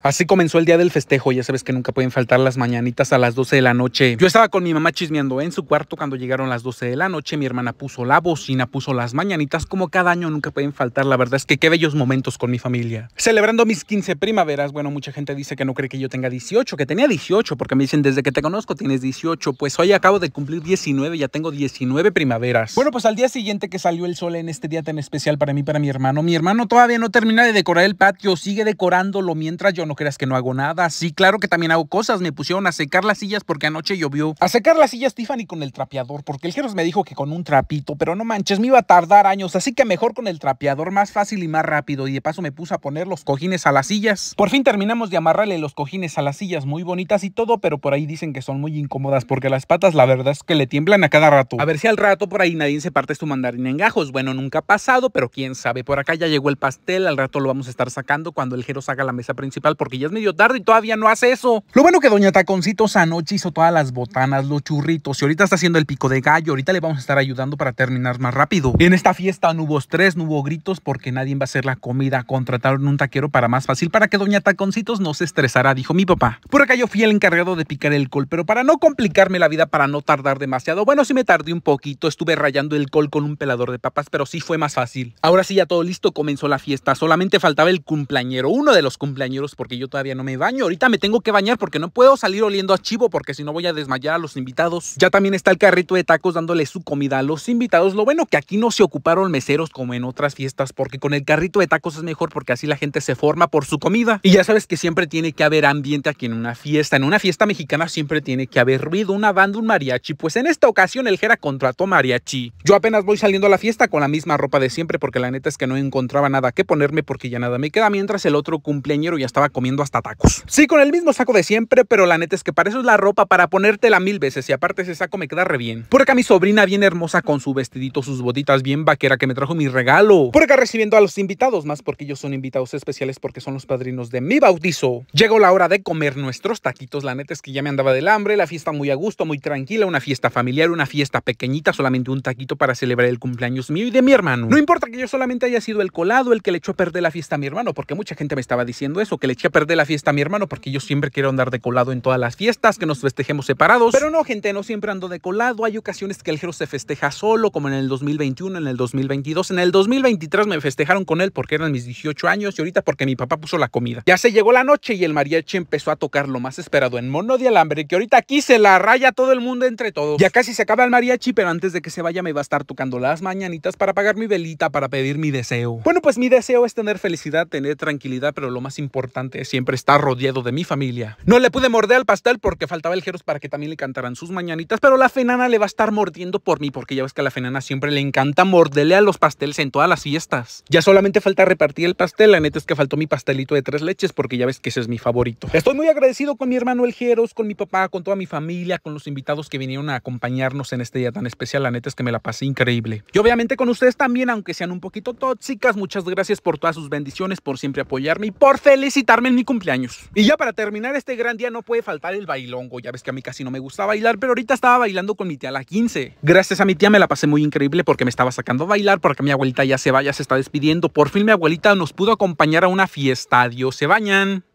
Así comenzó el día del festejo, ya sabes que nunca pueden faltar las mañanitas a las 12 de la noche. Yo estaba con mi mamá chismeando en su cuarto cuando llegaron las 12 de la noche, mi hermana puso la bocina, puso las mañanitas, como cada año nunca pueden faltar, la verdad es que qué bellos momentos con mi familia. Celebrando mis 15 primaveras, bueno, mucha gente dice que no cree que yo tenga 18, que tenía 18, porque me dicen desde que te conozco tienes 18, pues hoy acabo de cumplir 19, ya tengo 19 primaveras. Bueno, pues al día siguiente que salió el sol en este día tan especial para mí, para mi hermano, mi hermano todavía no termina de decorar el patio, sigue decorándolo mientras yo no creas que no hago nada. Sí, claro que también hago cosas. Me pusieron a secar las sillas porque anoche llovió. A secar las sillas Tiffany con el trapeador, porque el jeros me dijo que con un trapito, pero no manches, me iba a tardar años, así que mejor con el trapeador, más fácil y más rápido. Y de paso me puse a poner los cojines a las sillas. Por fin terminamos de amarrarle los cojines a las sillas, muy bonitas y todo, pero por ahí dicen que son muy incómodas porque las patas la verdad es que le tiemblan a cada rato. A ver si al rato por ahí nadie se parte su mandarín en gajos. Bueno, nunca ha pasado, pero quién sabe. Por acá ya llegó el pastel, al rato lo vamos a estar sacando cuando el jeros haga la mesa principal porque ya es medio tarde y todavía no hace eso. Lo bueno que Doña Taconcitos anoche hizo todas las botanas, los churritos y ahorita está haciendo el pico de gallo. Ahorita le vamos a estar ayudando para terminar más rápido. En esta fiesta no hubo estrés, no hubo gritos porque nadie va a hacer la comida. Contrataron un taquero para más fácil para que Doña Taconcitos no se estresara, dijo mi papá. Por acá yo fui el encargado de picar el col, pero para no complicarme la vida, para no tardar demasiado, bueno, sí me tardé un poquito. Estuve rayando el col con un pelador de papas, pero sí fue más fácil. Ahora sí, ya todo listo, comenzó la fiesta. Solamente faltaba el cumpleañero, uno de los cumpleañeros, porque que yo todavía no me baño. Ahorita me tengo que bañar porque no puedo salir oliendo a chivo porque si no voy a desmayar a los invitados. Ya también está el carrito de tacos dándole su comida a los invitados. Lo bueno que aquí no se ocuparon meseros como en otras fiestas porque con el carrito de tacos es mejor porque así la gente se forma por su comida. Y ya sabes que siempre tiene que haber ambiente aquí en una fiesta. En una fiesta mexicana siempre tiene que haber ruido, una banda, un mariachi. Pues en esta ocasión el Jera contrató mariachi. Yo apenas voy saliendo a la fiesta con la misma ropa de siempre porque la neta es que no encontraba nada que ponerme porque ya nada me queda. Mientras el otro cumpleañero ya estaba comiendo hasta tacos. Sí, con el mismo saco de siempre, pero la neta es que para eso es la ropa, para ponértela mil veces. Y aparte ese saco me queda re bien. Por acá mi sobrina bien hermosa con su vestidito, sus botitas bien vaquera que me trajo mi regalo. Por acá recibiendo a los invitados, más porque ellos son invitados especiales porque son los padrinos de mi bautizo. Llegó la hora de comer nuestros taquitos. La neta es que ya me andaba del hambre, la fiesta muy a gusto, muy tranquila, una fiesta familiar, una fiesta pequeñita, solamente un taquito para celebrar el cumpleaños mío y de mi hermano. No importa que yo solamente haya sido el colado, el que le echó a perder la fiesta a mi hermano, porque mucha gente me estaba diciendo eso, que le eché perder la fiesta a mi hermano porque yo siempre quiero andar de colado en todas las fiestas, que nos festejemos separados. Pero no, gente, no siempre ando de colado. Hay ocasiones que el gero se festeja solo, como en el 2021, en el 2022. En el 2023 me festejaron con él porque eran mis 18 años y ahorita porque mi papá puso la comida. Ya se llegó la noche y el mariachi empezó a tocar lo más esperado en mono de alambre, que ahorita aquí se la raya todo el mundo entre todos. Ya casi se acaba el mariachi, pero antes de que se vaya me va a estar tocando las mañanitas para pagar mi velita, para pedir mi deseo. Bueno, pues mi deseo es tener felicidad, tener tranquilidad, pero lo más importante siempre está rodeado de mi familia. No le pude morder al pastel porque faltaba el Jeros para que también le cantaran sus mañanitas, pero la fenana le va a estar mordiendo por mí porque ya ves que a la fenana siempre le encanta morderle a los pasteles en todas las fiestas. Ya solamente falta repartir el pastel, la neta es que faltó mi pastelito de tres leches porque ya ves que ese es mi favorito. Estoy muy agradecido con mi hermano el Jeros, con mi papá, con toda mi familia, con los invitados que vinieron a acompañarnos en este día tan especial, la neta es que me la pasé increíble. Y obviamente con ustedes también, aunque sean un poquito tóxicas, muchas gracias por todas sus bendiciones, por siempre apoyarme y por felicitarme mi cumpleaños. Y ya para terminar este gran día no puede faltar el bailongo. Ya ves que a mí casi no me gusta bailar, pero ahorita estaba bailando con mi tía a la 15. Gracias a mi tía me la pasé muy increíble porque me estaba sacando a bailar, porque mi abuelita ya se va, se está despidiendo. Por fin mi abuelita nos pudo acompañar a una fiesta. Dios, se bañan.